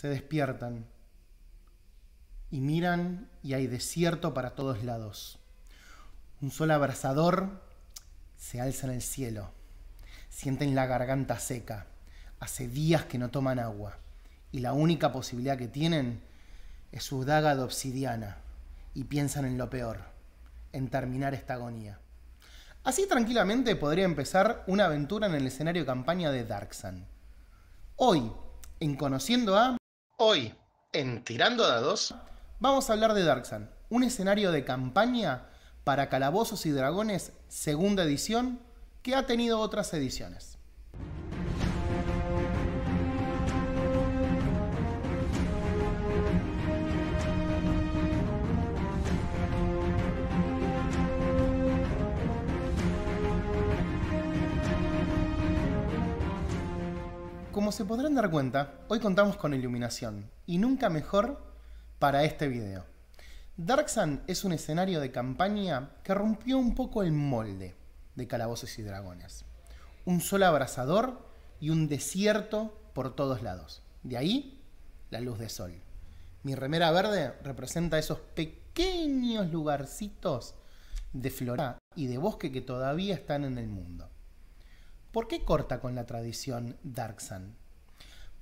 se despiertan y miran y hay desierto para todos lados. Un sol abrasador se alza en el cielo. Sienten la garganta seca. Hace días que no toman agua. Y la única posibilidad que tienen es su daga de obsidiana. Y piensan en lo peor, en terminar esta agonía. Así tranquilamente podría empezar una aventura en el escenario de campaña de Darksan. Hoy, en Conociendo a, Hoy, en Tirando Dados, vamos a hablar de Sun, un escenario de campaña para Calabozos y Dragones segunda edición que ha tenido otras ediciones. Como se podrán dar cuenta, hoy contamos con iluminación, y nunca mejor para este video. Dark Sun es un escenario de campaña que rompió un poco el molde de Calabozos y Dragones. Un sol abrasador y un desierto por todos lados. De ahí, la luz de sol. Mi remera verde representa esos pequeños lugarcitos de flora y de bosque que todavía están en el mundo. ¿Por qué corta con la tradición Dark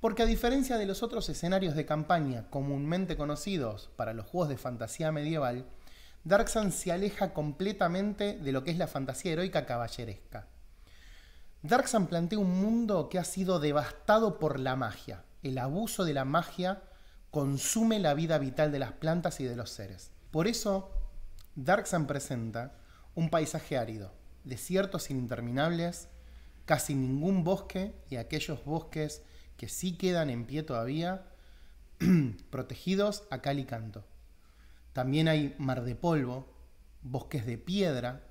Porque a diferencia de los otros escenarios de campaña comúnmente conocidos para los juegos de fantasía medieval, Dark se aleja completamente de lo que es la fantasía heroica caballeresca. Dark plantea un mundo que ha sido devastado por la magia. El abuso de la magia consume la vida vital de las plantas y de los seres. Por eso, Dark Sun presenta un paisaje árido, desiertos interminables, casi ningún bosque y aquellos bosques que sí quedan en pie todavía, protegidos a cal y canto. También hay mar de polvo, bosques de piedra,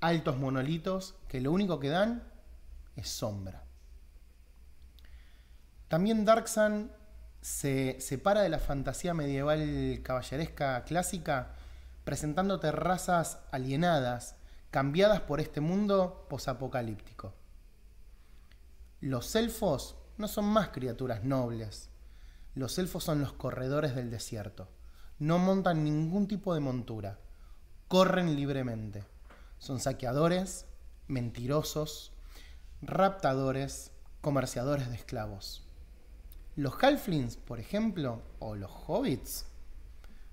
altos monolitos que lo único que dan es sombra. También Darksan se separa de la fantasía medieval caballeresca clásica presentando terrazas alienadas, cambiadas por este mundo posapocalíptico. Los elfos no son más criaturas nobles. Los elfos son los corredores del desierto. No montan ningún tipo de montura. Corren libremente. Son saqueadores, mentirosos, raptadores, comerciadores de esclavos. Los halflings, por ejemplo, o los hobbits,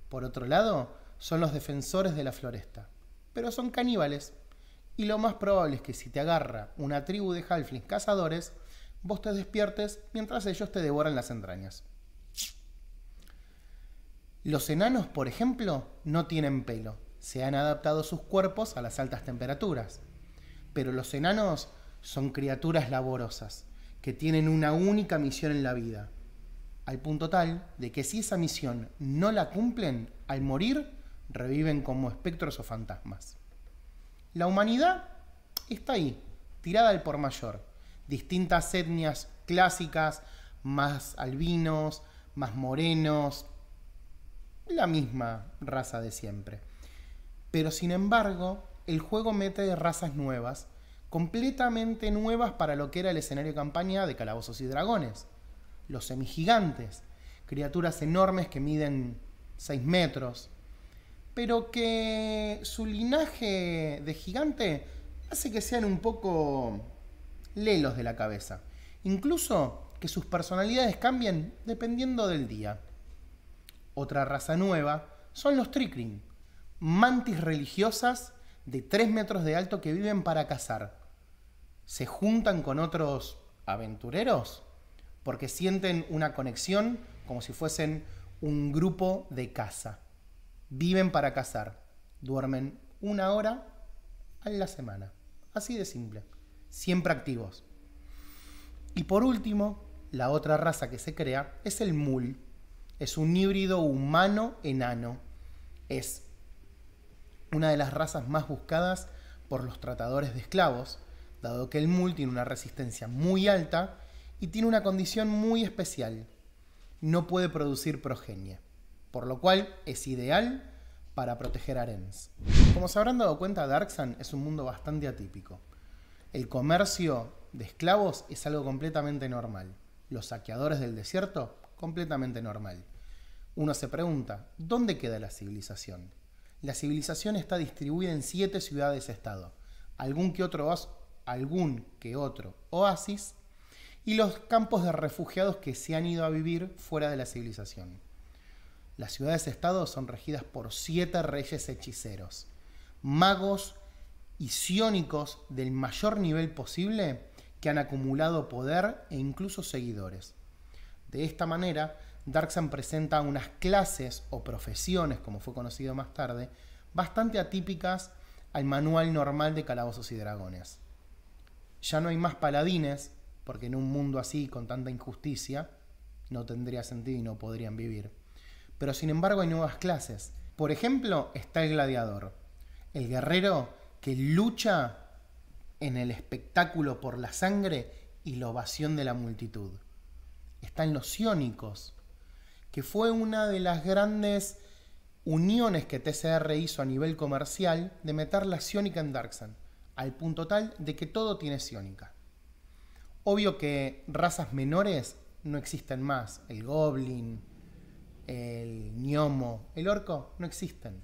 por otro lado, son los defensores de la floresta, pero son caníbales y lo más probable es que si te agarra una tribu de halflings cazadores, vos te despiertes mientras ellos te devoran las entrañas. Los enanos, por ejemplo, no tienen pelo. Se han adaptado sus cuerpos a las altas temperaturas. Pero los enanos son criaturas laborosas, que tienen una única misión en la vida. Al punto tal de que si esa misión no la cumplen, al morir, reviven como espectros o fantasmas. La humanidad está ahí, tirada al por mayor. Distintas etnias clásicas, más albinos, más morenos, la misma raza de siempre. Pero sin embargo, el juego mete razas nuevas, completamente nuevas para lo que era el escenario de campaña de Calabozos y Dragones. Los semigigantes, criaturas enormes que miden 6 metros, pero que su linaje de gigante hace que sean un poco lelos de la cabeza. Incluso que sus personalidades cambien dependiendo del día. Otra raza nueva son los trickling, mantis religiosas de 3 metros de alto que viven para cazar. Se juntan con otros aventureros porque sienten una conexión como si fuesen un grupo de caza. Viven para cazar. Duermen una hora a la semana. Así de simple. Siempre activos. Y por último, la otra raza que se crea es el mul. Es un híbrido humano-enano. Es una de las razas más buscadas por los tratadores de esclavos, dado que el mul tiene una resistencia muy alta y tiene una condición muy especial. No puede producir progenie por lo cual es ideal para proteger Arens. Como se habrán dado cuenta, Darksan es un mundo bastante atípico. El comercio de esclavos es algo completamente normal. Los saqueadores del desierto, completamente normal. Uno se pregunta, ¿dónde queda la civilización? La civilización está distribuida en siete ciudades-estado, algún que otro algún que otro oasis y los campos de refugiados que se han ido a vivir fuera de la civilización. Las ciudades estados son regidas por siete reyes hechiceros, magos y isiónicos del mayor nivel posible que han acumulado poder e incluso seguidores. De esta manera, Darkseid presenta unas clases o profesiones, como fue conocido más tarde, bastante atípicas al manual normal de Calabozos y Dragones. Ya no hay más paladines, porque en un mundo así, con tanta injusticia, no tendría sentido y no podrían vivir. Pero sin embargo hay nuevas clases. Por ejemplo, está el gladiador, el guerrero que lucha en el espectáculo por la sangre y la ovación de la multitud. Están los iónicos, que fue una de las grandes uniones que TCR hizo a nivel comercial de meter la iónica en darksan al punto tal de que todo tiene iónica. Obvio que razas menores no existen más, el goblin, el gnomo, el orco, no existen.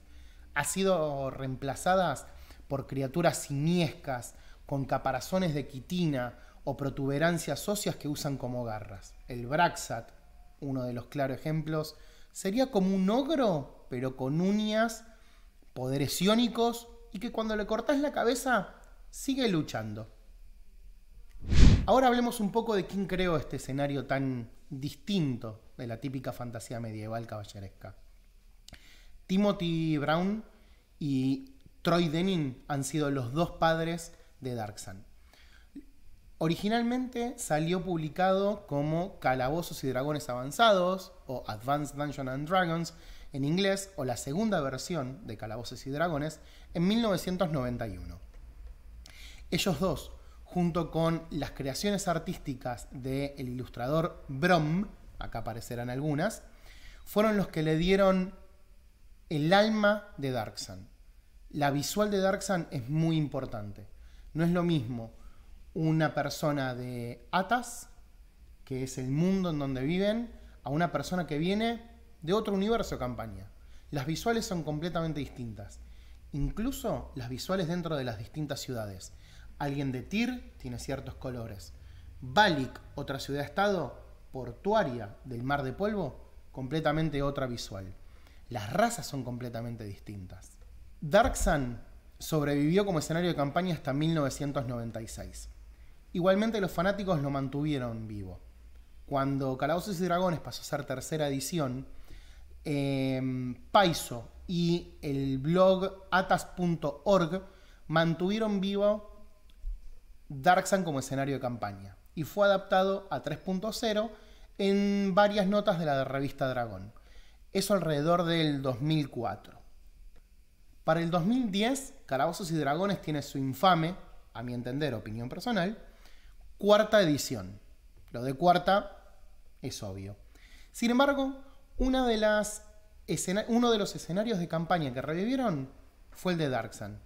Ha sido reemplazadas por criaturas siniescas, con caparazones de quitina o protuberancias óseas que usan como garras. El Braxat, uno de los claros ejemplos, sería como un ogro, pero con uñas, poderes iónicos y que cuando le cortás la cabeza sigue luchando. Ahora hablemos un poco de quién creó este escenario tan distinto de la típica fantasía medieval caballeresca. Timothy Brown y Troy Denning han sido los dos padres de Dark Sun. Originalmente salió publicado como Calabozos y Dragones Avanzados o Advanced Dungeons and Dragons en inglés o la segunda versión de Calabozos y Dragones en 1991. Ellos dos junto con las creaciones artísticas del ilustrador Brom, acá aparecerán algunas, fueron los que le dieron el alma de Sun. La visual de Sun es muy importante. No es lo mismo una persona de Atas, que es el mundo en donde viven, a una persona que viene de otro universo campaña. Las visuales son completamente distintas. Incluso las visuales dentro de las distintas ciudades. Alguien de Tir tiene ciertos colores. Balik, otra ciudad-estado portuaria del mar de polvo, completamente otra visual. Las razas son completamente distintas. Dark sobrevivió como escenario de campaña hasta 1996. Igualmente los fanáticos lo mantuvieron vivo. Cuando Calabozos y Dragones pasó a ser tercera edición, em, Paiso y el blog atas.org mantuvieron vivo Darksan como escenario de campaña y fue adaptado a 3.0 en varias notas de la revista Dragón. Eso alrededor del 2004. Para el 2010, Calabozos y Dragones tiene su infame, a mi entender, opinión personal, cuarta edición. Lo de cuarta es obvio. Sin embargo, una de las uno de los escenarios de campaña que revivieron fue el de Darksan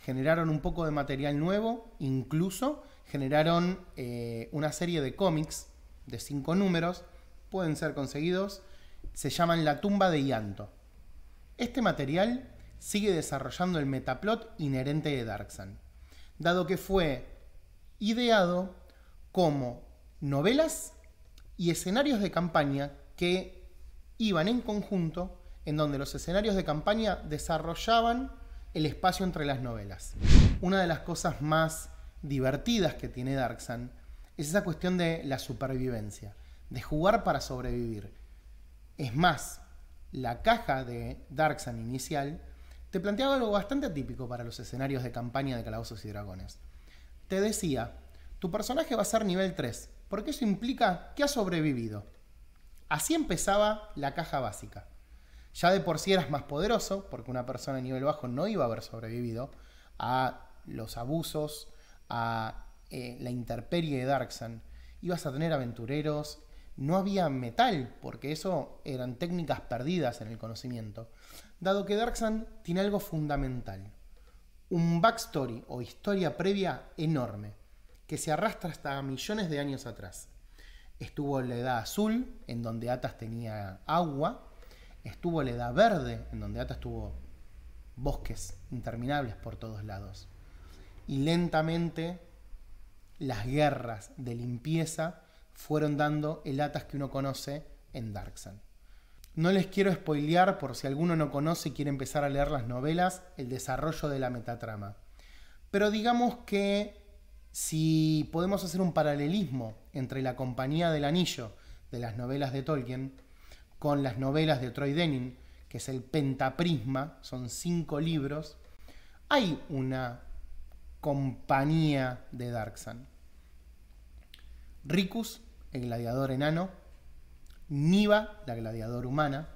generaron un poco de material nuevo, incluso generaron eh, una serie de cómics de cinco números, pueden ser conseguidos, se llaman La tumba de llanto. Este material sigue desarrollando el metaplot inherente de Sun, dado que fue ideado como novelas y escenarios de campaña que iban en conjunto, en donde los escenarios de campaña desarrollaban el espacio entre las novelas. Una de las cosas más divertidas que tiene Darksan es esa cuestión de la supervivencia, de jugar para sobrevivir. Es más, la caja de Darksan inicial te planteaba algo bastante atípico para los escenarios de campaña de Calabozos y Dragones. Te decía, tu personaje va a ser nivel 3, porque eso implica que ha sobrevivido. Así empezaba la caja básica. Ya de por sí eras más poderoso, porque una persona a nivel bajo no iba a haber sobrevivido a los abusos, a eh, la intemperie de Darksan. Ibas a tener aventureros, no había metal, porque eso eran técnicas perdidas en el conocimiento. Dado que Darksan tiene algo fundamental, un backstory o historia previa enorme, que se arrastra hasta millones de años atrás. Estuvo la Edad Azul, en donde Atas tenía agua, Estuvo la Edad Verde, en donde Ata estuvo bosques interminables por todos lados. Y lentamente las guerras de limpieza fueron dando el Atas que uno conoce en Darksan. No les quiero spoilear por si alguno no conoce y quiere empezar a leer las novelas, el desarrollo de la metatrama. Pero digamos que si podemos hacer un paralelismo entre la compañía del anillo de las novelas de Tolkien con las novelas de Troy Denning, que es el Pentaprisma, son cinco libros, hay una compañía de Darksan. Ricus, el gladiador enano, Niva, la gladiadora humana,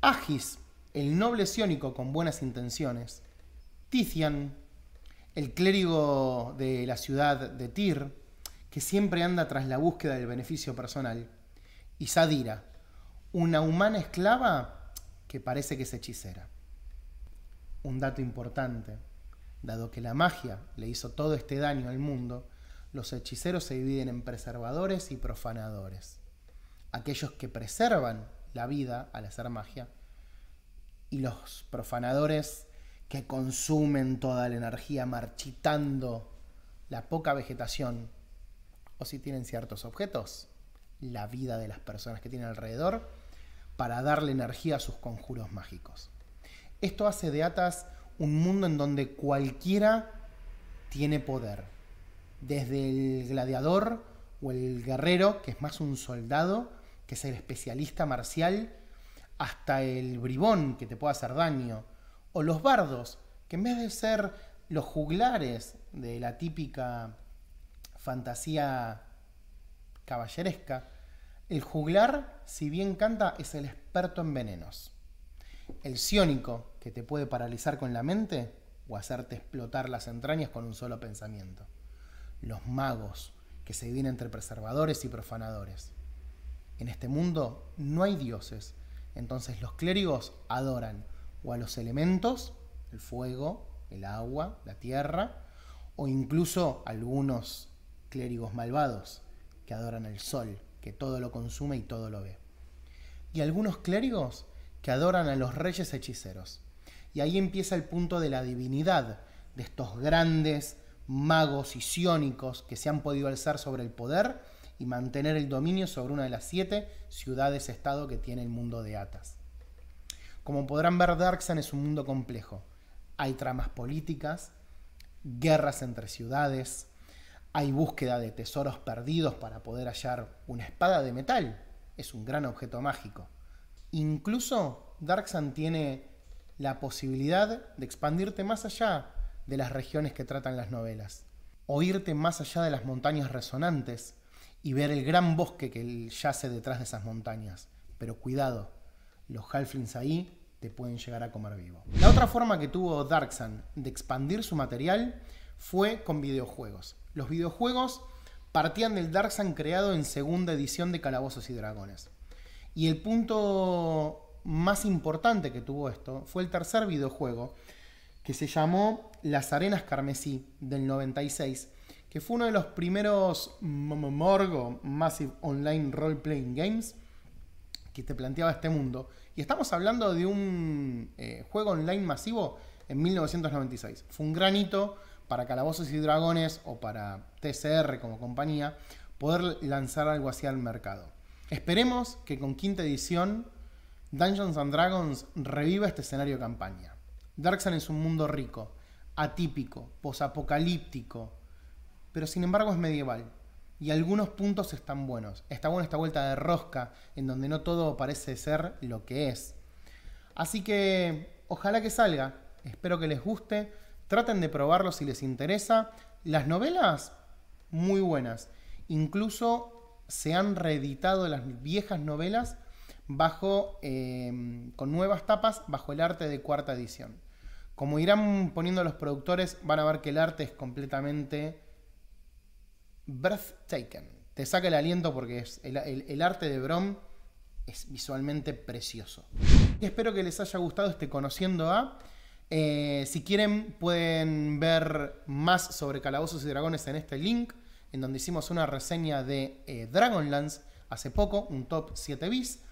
Agis, el noble ciónico con buenas intenciones, Tician, el clérigo de la ciudad de Tir, que siempre anda tras la búsqueda del beneficio personal, y Sadira, una humana esclava que parece que es hechicera. Un dato importante, dado que la magia le hizo todo este daño al mundo, los hechiceros se dividen en preservadores y profanadores. Aquellos que preservan la vida al hacer magia y los profanadores que consumen toda la energía marchitando la poca vegetación o si tienen ciertos objetos, la vida de las personas que tienen alrededor para darle energía a sus conjuros mágicos. Esto hace de Atas un mundo en donde cualquiera tiene poder. Desde el gladiador o el guerrero, que es más un soldado, que es el especialista marcial, hasta el bribón, que te puede hacer daño, o los bardos, que en vez de ser los juglares de la típica fantasía caballeresca, el juglar, si bien canta, es el experto en venenos. El ciónico, que te puede paralizar con la mente o hacerte explotar las entrañas con un solo pensamiento. Los magos, que se dividen entre preservadores y profanadores. En este mundo no hay dioses, entonces los clérigos adoran o a los elementos, el fuego, el agua, la tierra, o incluso algunos clérigos malvados que adoran el sol, que todo lo consume y todo lo ve. Y algunos clérigos que adoran a los reyes hechiceros. Y ahí empieza el punto de la divinidad de estos grandes magos isiónicos que se han podido alzar sobre el poder y mantener el dominio sobre una de las siete ciudades-estado que tiene el mundo de Atas. Como podrán ver, Darksan es un mundo complejo. Hay tramas políticas, guerras entre ciudades, hay búsqueda de tesoros perdidos para poder hallar una espada de metal. Es un gran objeto mágico. Incluso Darksan tiene la posibilidad de expandirte más allá de las regiones que tratan las novelas. oírte más allá de las montañas resonantes y ver el gran bosque que yace detrás de esas montañas. Pero cuidado, los halflings ahí te pueden llegar a comer vivo. La otra forma que tuvo Darksan de expandir su material fue con videojuegos. Los videojuegos partían del Darkseid creado en segunda edición de Calabozos y Dragones. Y el punto más importante que tuvo esto fue el tercer videojuego, que se llamó Las Arenas Carmesí del 96, que fue uno de los primeros Morgo Massive Online Role Playing Games que te planteaba este mundo. Y estamos hablando de un eh, juego online masivo en 1996. Fue un granito para Calabozos y Dragones o para TCR como compañía, poder lanzar algo así al mercado. Esperemos que con quinta edición Dungeons and Dragons reviva este escenario de campaña. Sun es un mundo rico, atípico, posapocalíptico, pero sin embargo es medieval. Y algunos puntos están buenos. Está buena esta vuelta de rosca, en donde no todo parece ser lo que es. Así que ojalá que salga. Espero que les guste. Traten de probarlo si les interesa. Las novelas, muy buenas. Incluso se han reeditado las viejas novelas bajo, em, con nuevas tapas bajo el arte de cuarta edición. Como irán poniendo los productores, van a ver que el arte es completamente breathtaking. Te saca el aliento porque es el, arte de Brom es visualmente precioso. espero que les haya gustado este Conociendo a. Eh, si quieren, pueden ver más sobre Calabozos y Dragones en este link, en donde hicimos una reseña de Dragonlands eh, Dragonlance hace poco, un top 7 bis.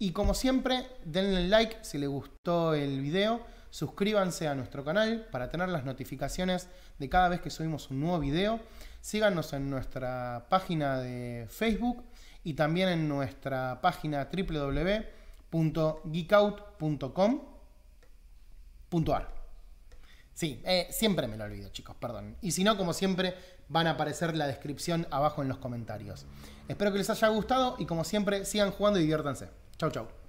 Y como siempre, denle like si les gustó el video, suscríbanse a nuestro canal para tener las notificaciones de cada vez que subimos un nuevo video, síganos en nuestra página de Facebook y también en nuestra página www.geekout.com puntuar. Sí, eh, siempre me lo olvido, chicos, perdón. Y si no, como siempre, van a aparecer la descripción abajo en los comentarios. Espero que les haya gustado y como siempre, sigan jugando y diviértanse. Chau, chau.